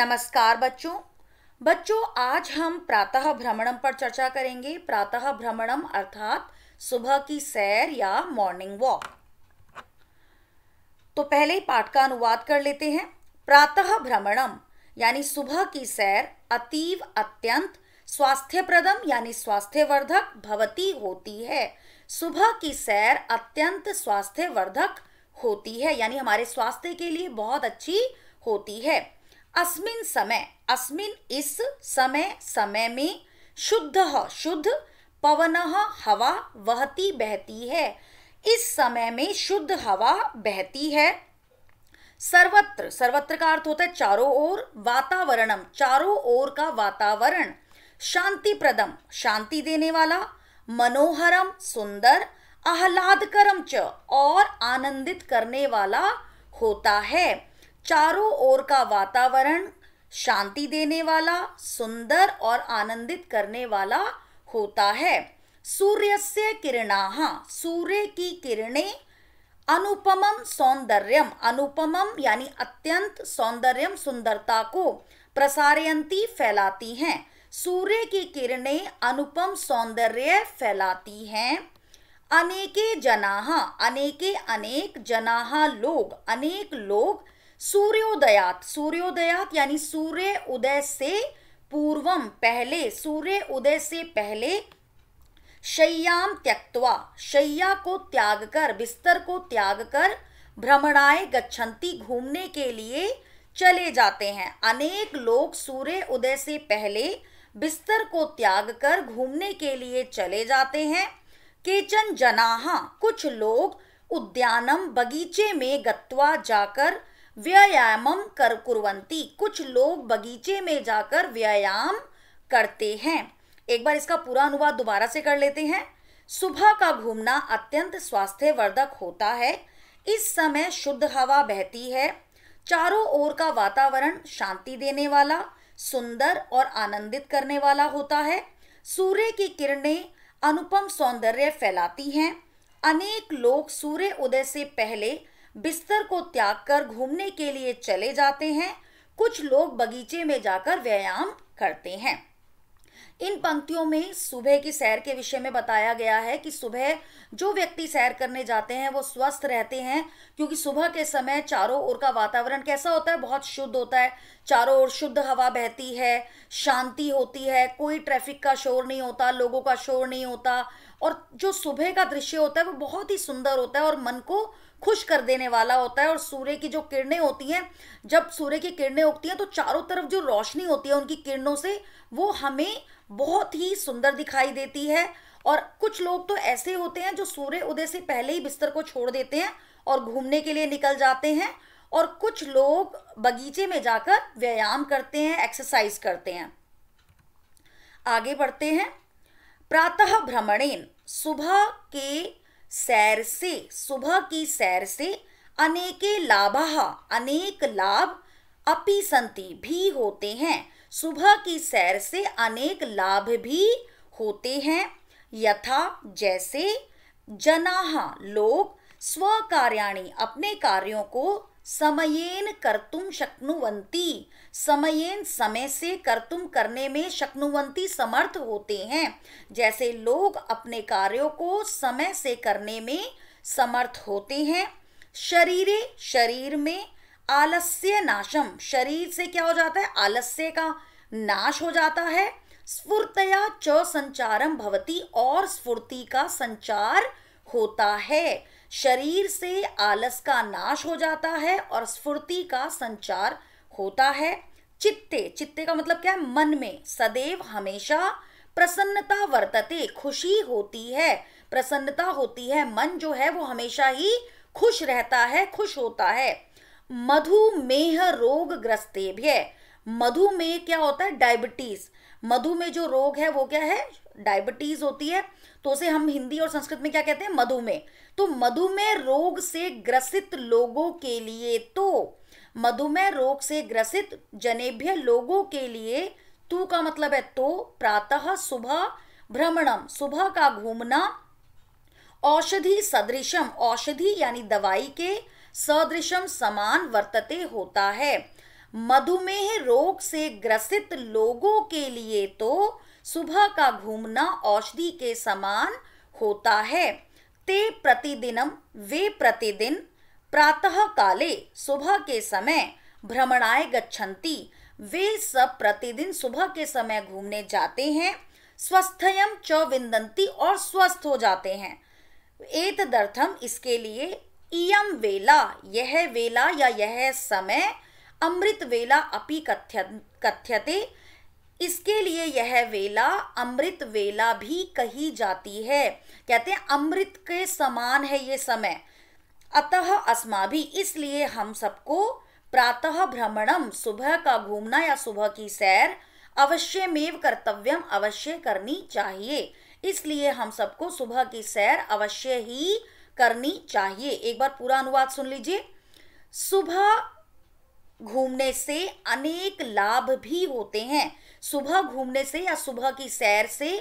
नमस्कार बच्चों बच्चों आज हम प्रातः भ्रमणम पर चर्चा करेंगे प्रातः भ्रमणम अर्थात सुबह की सैर या मॉर्निंग वॉक तो पहले ही पाठ का अनुवाद कर लेते हैं प्रातः भ्रमणम यानी सुबह की सैर अतीव अत्यंत स्वास्थ्यप्रदम यानी स्वास्थ्यवर्धक भवती होती है सुबह की सैर अत्यंत स्वास्थ्यवर्धक होती है यानी हमारे स्वास्थ्य के लिए बहुत अच्छी होती है अस्मिन समय अस्मिन इस समय समय में शुद्ध शुद्ध पवन हवा वहती बहती है इस समय में शुद्ध हवा बहती है सर्वत्र सर्वत्र का अर्थ होता है चारों ओर वातावरणम चारों ओर का वातावरण शांति प्रदम शांति देने वाला मनोहरम सुंदर आह्लादकरम च और आनंदित करने वाला होता है चारों ओर का वातावरण शांति देने वाला सुंदर और आनंदित करने वाला होता है सूर्य से किरणाहा सूर्य की किरणें अनुपमम सौंदर्यम अनुपमम यानी अत्यंत सौंदर्यम सुंदरता को प्रसारयंती फैलाती हैं सूर्य की किरणें अनुपम सौंदर्य फैलाती हैं अनेके जनाहा अनेके अनेक जनाहा लोग अनेक लोग सूर्योदयात सूर्योदयात यानी सूर्य उदय से पूर्वम पहले सूर्य उदय से पहले शैयाम त्यक्वा शैया को त्याग कर बिस्तर को त्याग कर भ्रमणाए गच्छन्ति घूमने के लिए चले जाते हैं अनेक लोग सूर्य उदय से पहले बिस्तर को त्याग कर घूमने के लिए चले जाते हैं केचन जनाहा कुछ लोग उद्यानम बगीचे में गत्वा जाकर व्यायाम कर कुरवंती कुछ लोग बगीचे में जाकर व्यायाम करते हैं एक बार इसका पूरा अनुवाद दोबारा से कर लेते हैं सुबह का घूमना अत्यंत स्वास्थ्यवर्धक होता है इस समय शुद्ध हवा बहती है चारों ओर का वातावरण शांति देने वाला सुंदर और आनंदित करने वाला होता है सूर्य की किरणें अनुपम सौंदर्य फैलाती हैं अनेक लोग सूर्य उदय से पहले बिस्तर को त्याग कर घूमने के लिए चले जाते हैं कुछ लोग बगीचे में जाकर व्यायाम करते हैं इन पंक्तियों में सुबह की सैर के विषय में बताया गया है कि सुबह जो व्यक्ति सैर करने जाते हैं वो स्वस्थ रहते हैं क्योंकि सुबह के समय चारों ओर का वातावरण कैसा होता है बहुत शुद्ध होता है चारों ओर शुद्ध हवा बहती है शांति होती है कोई ट्रैफिक का शोर नहीं होता लोगों का शोर नहीं होता और जो सुबह का दृश्य होता है वो बहुत ही सुंदर होता है और मन को खुश कर देने वाला होता है और सूर्य की जो किरणें होती हैं जब सूर्य की किरणें उगती हैं तो चारों तरफ जो रोशनी होती है उनकी किरणों से वो हमें बहुत ही सुंदर दिखाई देती है और कुछ लोग तो ऐसे होते हैं जो सूर्य उदय से पहले ही बिस्तर को छोड़ देते हैं और घूमने के लिए निकल जाते हैं और कुछ लोग बगीचे में जाकर व्यायाम करते हैं एक्सरसाइज करते हैं आगे बढ़ते हैं प्रातः भ्रमणेन सुबह के सैर से सुबह की सैर से अनेके लाभ अनेक लाभ अपि संति भी होते हैं सुबह की सैर से अनेक लाभ भी होते हैं यथा जैसे जनाहा लोग कार्याणी अपने कार्यों को समयेन कर्तुम शक्नुवंती समयेन समय से कर्तुम करने में शक्नुवंती समर्थ होते हैं जैसे लोग अपने कार्यों को समय से करने में समर्थ होते हैं शरीरे शरीर में आलस्य नाशम शरीर से क्या हो जाता है आलस्य का नाश हो जाता है स्फूर्तया च संचारम भवती और स्फूर्ति का संचार होता है शरीर से आलस का नाश हो जाता है और स्फूर्ति का संचार होता है चित्ते चित्ते का मतलब क्या है मन में सदैव हमेशा प्रसन्नता वर्तते खुशी होती है प्रसन्नता होती है मन जो है वो हमेशा ही खुश रहता है खुश होता है मधुमेह रोग ग्रस्तेभ्य मधुमेह क्या होता है डायबिटीज मधुमेह जो रोग है वो क्या है डायबिटीज होती है तो उसे हम हिंदी और संस्कृत में क्या कहते हैं मधुमेह तो मधुमेह रोग से ग्रसित लोगों के लिए तो मधुमेह रोग से ग्रसित जनेभ्य लोगों के लिए तू का मतलब है तो प्रातः सुबह भ्रमणम सुबह का घूमना औषधि सदृशम औषधि यानी दवाई के सदृशम समान वर्तते होता है मधुमेह रोग से ग्रसित लोगों के लिए तो सुबह का घूमना औषधि के समान होता है ते प्रतिदिन वे प्रतिदिन प्रातः काले सुबह के समय भ्रमणाए गच्छन्ति वे सब प्रतिदिन सुबह के समय घूमने जाते हैं स्वस्थयम च विंदंती और स्वस्थ हो जाते हैं एतदर्थम इसके लिए इयम वेला यह वेला या यह समय अमृत वेला अपि कथ्य कथ्यते इसके लिए यह वेला अमृत वेला भी कही जाती है कहते हैं अमृत के समान है ये समय अतः अस्मा भी इसलिए हम सबको प्रातः भ्रमणम सुबह का घूमना या सुबह की सैर अवश्य मेव कर्तव्यम अवश्य करनी चाहिए इसलिए हम सबको सुबह की सैर अवश्य ही करनी चाहिए एक बार पूरा अनुवाद सुन लीजिए सुबह घूमने से अनेक लाभ भी होते हैं सुबह घूमने से या सुबह की सैर से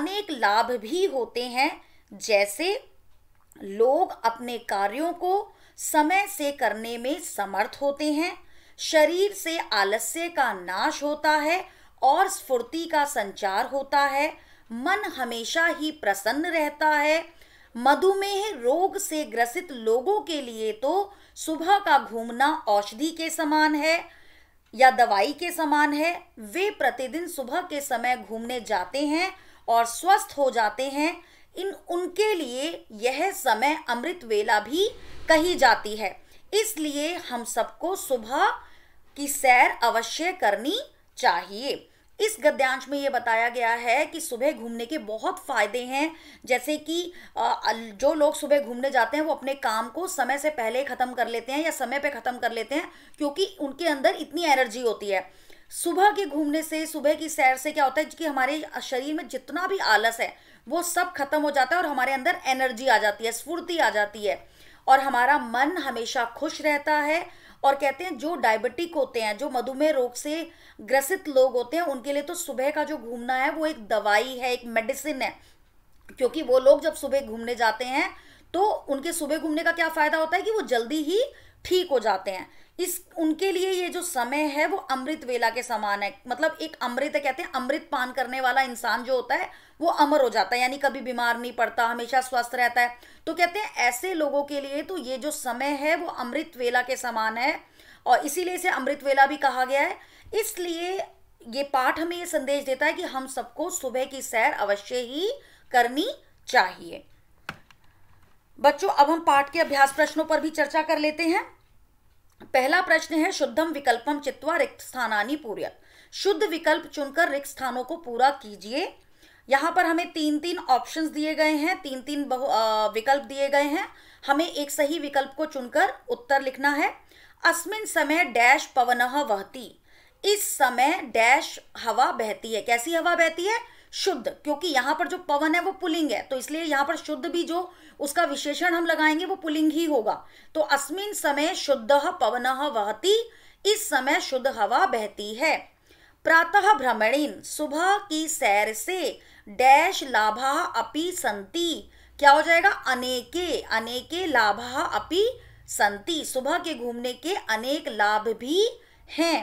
अनेक लाभ भी होते हैं जैसे लोग अपने कार्यों को समय से करने में समर्थ होते हैं शरीर से आलस्य का नाश होता है और स्फूर्ति का संचार होता है मन हमेशा ही प्रसन्न रहता है मधुमेह रोग से ग्रसित लोगों के लिए तो सुबह का घूमना औषधि के समान है या दवाई के समान है वे प्रतिदिन सुबह के समय घूमने जाते हैं और स्वस्थ हो जाते हैं इन उनके लिए यह समय अमृत वेला भी कही जाती है इसलिए हम सबको सुबह की सैर अवश्य करनी चाहिए इस गद्यांश में ये बताया गया है कि सुबह घूमने के बहुत फ़ायदे हैं जैसे कि जो लोग सुबह घूमने जाते हैं वो अपने काम को समय से पहले ख़त्म कर लेते हैं या समय पे ख़त्म कर लेते हैं क्योंकि उनके अंदर इतनी एनर्जी होती है सुबह के घूमने से सुबह की सैर से क्या होता है कि हमारे शरीर में जितना भी आलस है वो सब खत्म हो जाता है और हमारे अंदर एनर्जी आ जाती है स्फूर्ति आ जाती है और हमारा मन हमेशा खुश रहता है और कहते हैं जो डायबिटिक होते हैं जो मधुमेह रोग से ग्रसित लोग होते हैं उनके लिए तो सुबह का जो घूमना है वो एक दवाई है एक मेडिसिन है क्योंकि वो लोग जब सुबह घूमने जाते हैं तो उनके सुबह घूमने का क्या फ़ायदा होता है कि वो जल्दी ही ठीक हो जाते हैं इस उनके लिए ये जो समय है वो अमृत वेला के समान है मतलब एक अमृत है कहते हैं अमृत पान करने वाला इंसान जो होता है वो अमर हो जाता है यानी कभी बीमार नहीं पड़ता हमेशा स्वस्थ रहता है तो कहते हैं ऐसे लोगों के लिए तो ये जो समय है वो अमृत वेला के समान है और इसीलिए इसे अमृत वेला भी कहा गया है इसलिए ये पाठ हमें ये संदेश देता है कि हम सबको सुबह की सैर अवश्य ही करनी चाहिए बच्चों अब हम पाठ के अभ्यास प्रश्नों पर भी चर्चा कर लेते हैं पहला प्रश्न है शुद्धम विकल्पम चित्वा रिक्त स्थानानी पूर्यत शुद्ध विकल्प चुनकर रिक्त स्थानों को पूरा कीजिए यहाँ पर हमें तीन तीन ऑप्शंस दिए गए हैं तीन तीन बहु आ, विकल्प दिए गए हैं हमें एक सही विकल्प को चुनकर उत्तर लिखना है अस्मिन समय डैश पवन वहती इस समय डैश हवा बहती है कैसी हवा बहती है शुद्ध क्योंकि यहाँ पर जो पवन है वो पुलिंग है तो इसलिए यहाँ पर शुद्ध भी जो उसका विशेषण हम लगाएंगे वो पुलिंग ही होगा तो अस्मिन समय शुद्ध पवन वहती इस समय शुद्ध हवा बहती है प्रातः भ्रमणीन सुबह की सैर से डैश लाभा अपि संति क्या हो जाएगा अनेके अनेके लाभा अपि संति सुबह के घूमने के अनेक लाभ भी हैं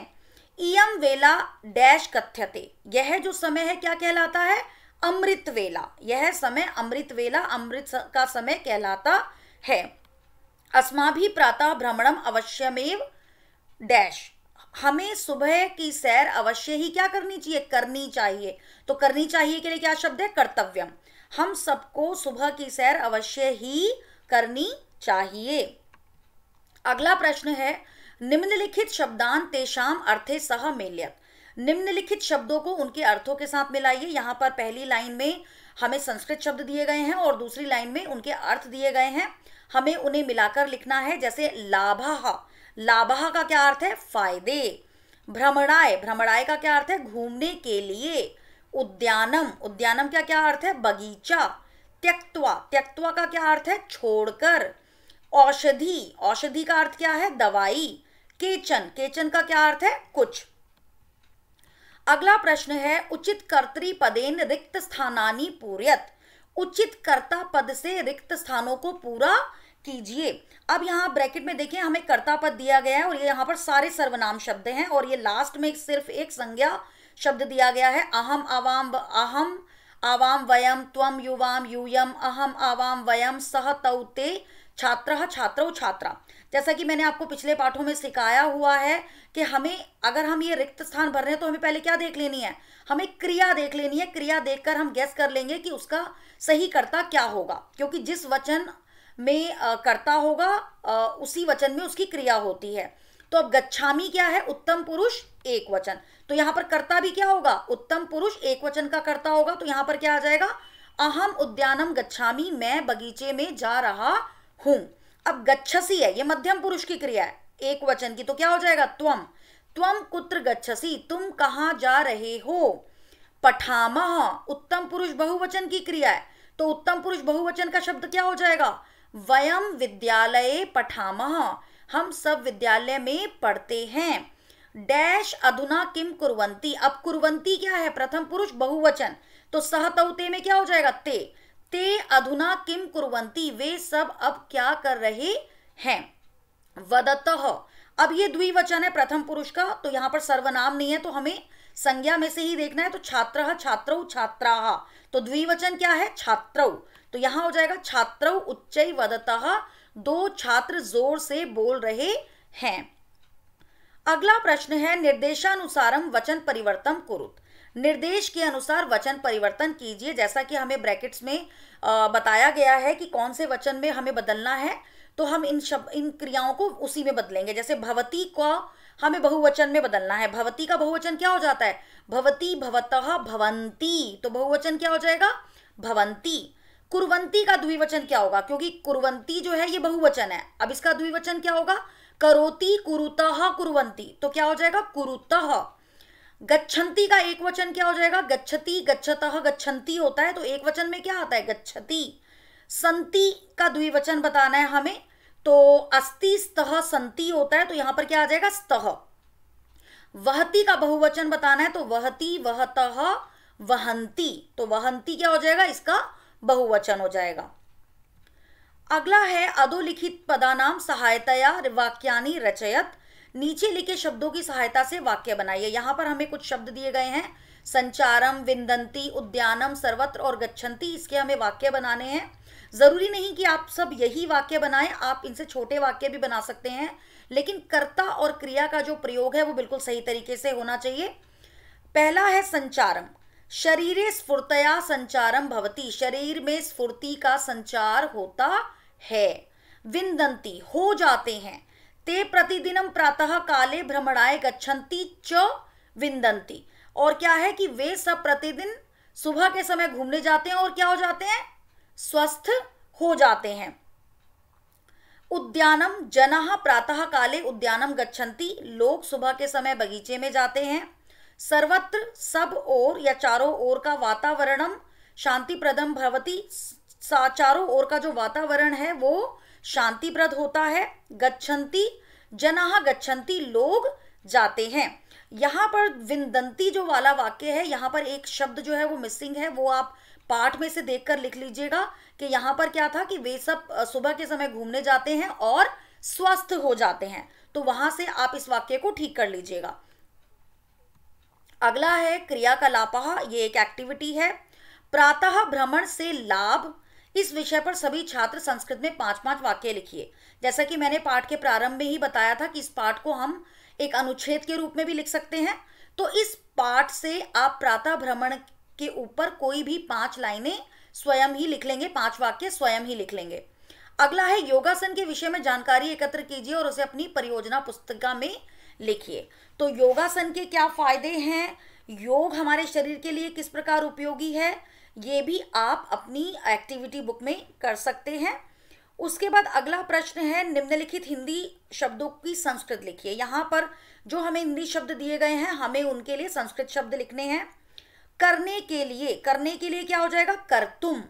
इम वेला डैश कथ्यते यह जो समय है क्या कहलाता है अमृत वेला यह समय अमृत वेला अमृत का समय कहलाता है अस्मा भी प्रातः भ्रमणम अवश्यमेव डैश हमें सुबह की सैर अवश्य ही क्या करनी चाहिए करनी चाहिए तो करनी चाहिए के लिए क्या शब्द है कर्तव्यम हम सबको सुबह की सैर अवश्य ही करनी चाहिए अगला प्रश्न है निम्नलिखित शब्दांत तेषाम अर्थे सह मेल्यत निम्नलिखित शब्दों को उनके अर्थों के साथ मिलाइए यहाँ पर पहली लाइन में हमें संस्कृत शब्द दिए गए हैं और दूसरी लाइन में उनके अर्थ दिए गए हैं हमें उन्हें मिलाकर लिखना है जैसे लाभाह लाभाह का क्या अर्थ है फायदे भ्रमणाय भ्रमणाय का क्या अर्थ है घूमने के लिए उद्यानम उद्यानम क्या क्या अर्थ है बगीचा त्यक्त्वा त्यक्त्वा का क्या अर्थ है छोड़कर औषधि औषधि का अर्थ क्या है दवाई केचन केचन का क्या अर्थ है कुछ अगला प्रश्न है उचित कर्तरी पदेन रिक्त स्थानानी पूरियत उचित कर्ता पद से रिक्त स्थानों को पूरा कीजिए अब यहाँ ब्रैकेट में देखें हमें कर्ता पद दिया गया है और ये यहाँ पर सारे सर्वनाम शब्द हैं और ये लास्ट में सिर्फ एक संज्ञा शब्द दिया गया है अहम आवाम अहम आवाम वयम त्वम युवाम यूयम अहम आवाम वयम सह तौते छात्र छात्रौ छात्रा जैसा कि मैंने आपको पिछले पाठों में सिखाया हुआ है कि हमें अगर हम ये रिक्त स्थान भर रहे हैं तो हमें पहले क्या देख लेनी है हमें क्रिया देख लेनी है क्रिया देखकर हम गैस कर लेंगे कि उसका सही कर्ता क्या होगा क्योंकि जिस वचन में कर्ता होगा उसी वचन में उसकी क्रिया होती है तो अब गच्छामी क्या है उत्तम पुरुष एक वचन तो यहाँ पर कर्ता भी क्या होगा उत्तम पुरुष एक वचन का कर्ता होगा तो यहाँ पर क्या आ जाएगा अहम उद्यानम गच्छामी मैं बगीचे में जा रहा हूं अब गच्छसी है ये मध्यम पुरुष की क्रिया है एक वचन की तो क्या हो जाएगा त्वम त्वम कुत्र गच्छसी तुम कहाँ जा रहे हो पठामा उत्तम पुरुष बहुवचन की क्रिया है तो उत्तम पुरुष बहुवचन का शब्द क्या हो जाएगा वयम विद्यालय पठामा हम सब विद्यालय में पढ़ते हैं डैश अधुना किम कुरवंती अब कुरवंती क्या है प्रथम पुरुष बहुवचन तो सहतौते में क्या हो जाएगा ते ते अधुना किम कुर्वन्ति वे सब अब क्या कर रहे हैं वदत अब ये द्विवचन है प्रथम पुरुष का तो यहाँ पर सर्वनाम नहीं है तो हमें संज्ञा में से ही देखना है तो छात्र छात्र छात्रा तो द्विवचन क्या है छात्र तो यहाँ हो जाएगा छात्र उच्च वदत दो छात्र जोर से बोल रहे हैं अगला प्रश्न है निर्देशानुसारम वचन परिवर्तन कुरुत निर्देश के अनुसार वचन परिवर्तन कीजिए जैसा कि हमें ब्रैकेट्स में आ, बताया गया है कि कौन से वचन में हमें बदलना है तो हम इन शब्द इन क्रियाओं को उसी में बदलेंगे जैसे भवती का हमें बहुवचन में बदलना है भवती का बहुवचन क्या हो जाता है भवती भवतः भवंती तो बहुवचन क्या हो जाएगा भवंती कुरवंती का द्विवचन क्या होगा क्योंकि कुरवंती जो है ये बहुवचन है अब इसका द्विवचन क्या होगा करोती कुरुत कुरवंती तो क्या हो जाएगा कुरुत गच्छन्ति का एक वचन क्या हो जाएगा गच्छति गच्छत गच्छन्ति होता है तो एक वचन में क्या आता है गच्छति संति का द्विवचन बताना है हमें तो अस्ति स्तः संति होता है तो यहां पर क्या आ जाएगा स्तः वहती का बहुवचन बताना है तो वहती वहत वहंती तो वहंती क्या हो जाएगा इसका बहुवचन हो जाएगा अगला है अधोलिखित पदानाम सहायतया वाक्यानि रचयत नीचे लिखे शब्दों की सहायता से वाक्य बनाइए यहाँ पर हमें कुछ शब्द दिए गए हैं संचारम विंदंती उद्यानम सर्वत्र और गच्छन्ति इसके हमें वाक्य बनाने हैं ज़रूरी नहीं कि आप सब यही वाक्य बनाएं आप इनसे छोटे वाक्य भी बना सकते हैं लेकिन कर्ता और क्रिया का जो प्रयोग है वो बिल्कुल सही तरीके से होना चाहिए पहला है संचारम शरीर स्फूर्तया संचारम भवती शरीर में स्फूर्ति का संचार होता है विंदंती हो जाते हैं ते प्रतिदिन प्रातः काले भ्रमणाए गच्छन्ति च विंदंती और क्या है कि वे सब प्रतिदिन सुबह के समय घूमने जाते हैं और क्या हो जाते हैं स्वस्थ हो जाते हैं उद्यानम जनाः प्रातः काले उद्यानम गच्छन्ति लोग सुबह के समय बगीचे में जाते हैं सर्वत्र सब ओर या चारों ओर का वातावरणम शांतिप्रदम भवती चारों ओर का जो वातावरण है वो शांतिप्रद होता है गच्छन्ति जना गच्छन्ति लोग जाते हैं यहाँ पर विंदंती जो वाला वाक्य है यहाँ पर एक शब्द जो है वो मिसिंग है वो आप पाठ में से देखकर लिख लीजिएगा कि यहाँ पर क्या था कि वे सब सुबह के समय घूमने जाते हैं और स्वस्थ हो जाते हैं तो वहां से आप इस वाक्य को ठीक कर लीजिएगा अगला है क्रिया का लापाह ये एक एक्टिविटी है प्रातः भ्रमण से लाभ इस विषय पर सभी छात्र संस्कृत में पांच पांच वाक्य लिखिए जैसा कि मैंने पाठ के प्रारंभ में ही बताया था कि इस पाठ को हम एक अनुच्छेद के रूप में भी लिख सकते हैं तो इस पाठ से आप प्रातः भ्रमण के ऊपर कोई भी पांच लाइनें स्वयं ही लिख लेंगे पांच वाक्य स्वयं ही लिख लेंगे अगला है योगासन के विषय में जानकारी एकत्र कीजिए और उसे अपनी परियोजना पुस्तिका में लिखिए तो योगासन के क्या फायदे हैं योग हमारे शरीर के लिए किस प्रकार उपयोगी है ये भी आप अपनी एक्टिविटी बुक में कर सकते हैं उसके बाद अगला प्रश्न है निम्नलिखित हिंदी शब्दों की संस्कृत लिखिए यहाँ पर जो हमें हिंदी शब्द दिए गए हैं हमें उनके लिए संस्कृत शब्द लिखने हैं करने के लिए करने के लिए क्या हो जाएगा करतुम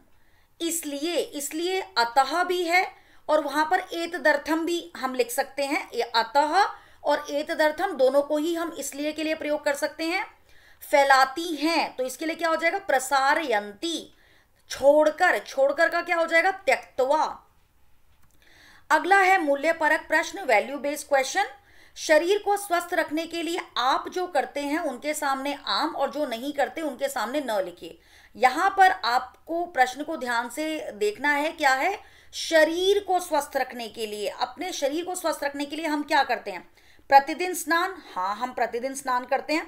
इसलिए इसलिए अतः भी है और वहाँ पर एतदर्थम भी हम लिख सकते हैं अतः और दर्थम दोनों को ही हम इसलिए के लिए प्रयोग कर सकते हैं फैलाती हैं तो इसके लिए क्या हो जाएगा प्रसार यंती छोड़कर छोड़कर का क्या हो जाएगा त्यक्तवा अगला है मूल्य परक प्रश्न वैल्यू बेस्ड क्वेश्चन शरीर को स्वस्थ रखने के लिए आप जो करते हैं उनके सामने आम और जो नहीं करते उनके सामने न लिखिए यहां पर आपको प्रश्न को ध्यान से देखना है क्या है शरीर को स्वस्थ रखने के लिए अपने शरीर को स्वस्थ रखने के लिए हम क्या करते हैं प्रतिदिन स्नान हाँ हम प्रतिदिन स्नान करते हैं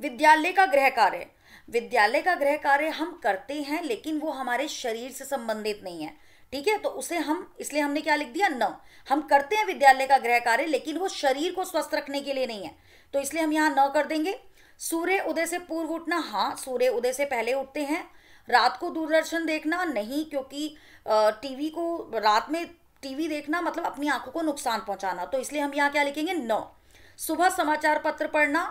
विद्यालय का गृह कार्य विद्यालय का गृह कार्य हम करते हैं लेकिन वो हमारे शरीर से संबंधित नहीं है ठीक है तो उसे हम इसलिए हमने क्या लिख दिया न हम करते हैं विद्यालय का गृह कार्य लेकिन वो शरीर को स्वस्थ रखने के लिए नहीं है तो इसलिए हम यहाँ न कर देंगे सूर्य उदय से पूर्व उठना हाँ सूर्य उदय से पहले उठते हैं रात को दूरदर्शन देखना नहीं क्योंकि टीवी को रात में टीवी देखना मतलब अपनी आंखों को नुकसान पहुंचाना तो इसलिए हम यहाँ क्या लिखेंगे न सुबह समाचार पत्र पढ़ना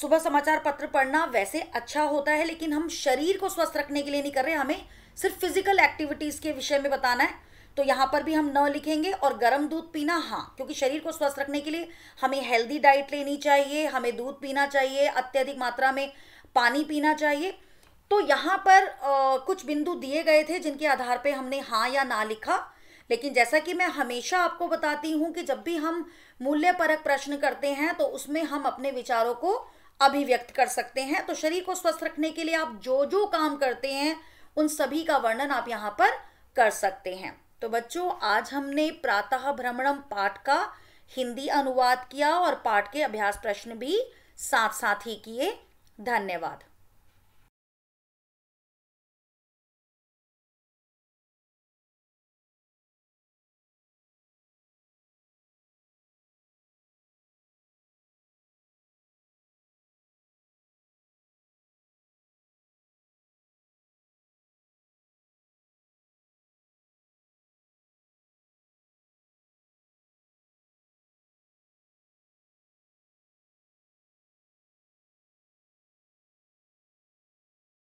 सुबह समाचार पत्र पढ़ना वैसे अच्छा होता है लेकिन हम शरीर को स्वस्थ रखने के लिए नहीं कर रहे हमें सिर्फ फिजिकल एक्टिविटीज़ के विषय में बताना है तो यहाँ पर भी हम न लिखेंगे और गर्म दूध पीना हाँ क्योंकि शरीर को स्वस्थ रखने के लिए हमें हेल्दी डाइट लेनी चाहिए हमें दूध पीना चाहिए अत्यधिक मात्रा में पानी पीना चाहिए तो यहाँ पर आ, कुछ बिंदु दिए गए थे जिनके आधार पे हमने हाँ या ना लिखा लेकिन जैसा कि मैं हमेशा आपको बताती हूँ कि जब भी हम मूल्य परक प्रश्न करते हैं तो उसमें हम अपने विचारों को अभिव्यक्त कर सकते हैं तो शरीर को स्वस्थ रखने के लिए आप जो जो काम करते हैं उन सभी का वर्णन आप यहाँ पर कर सकते हैं तो बच्चों आज हमने प्रातः भ्रमणम पाठ का हिंदी अनुवाद किया और पाठ के अभ्यास प्रश्न भी साथ साथ ही किए धन्यवाद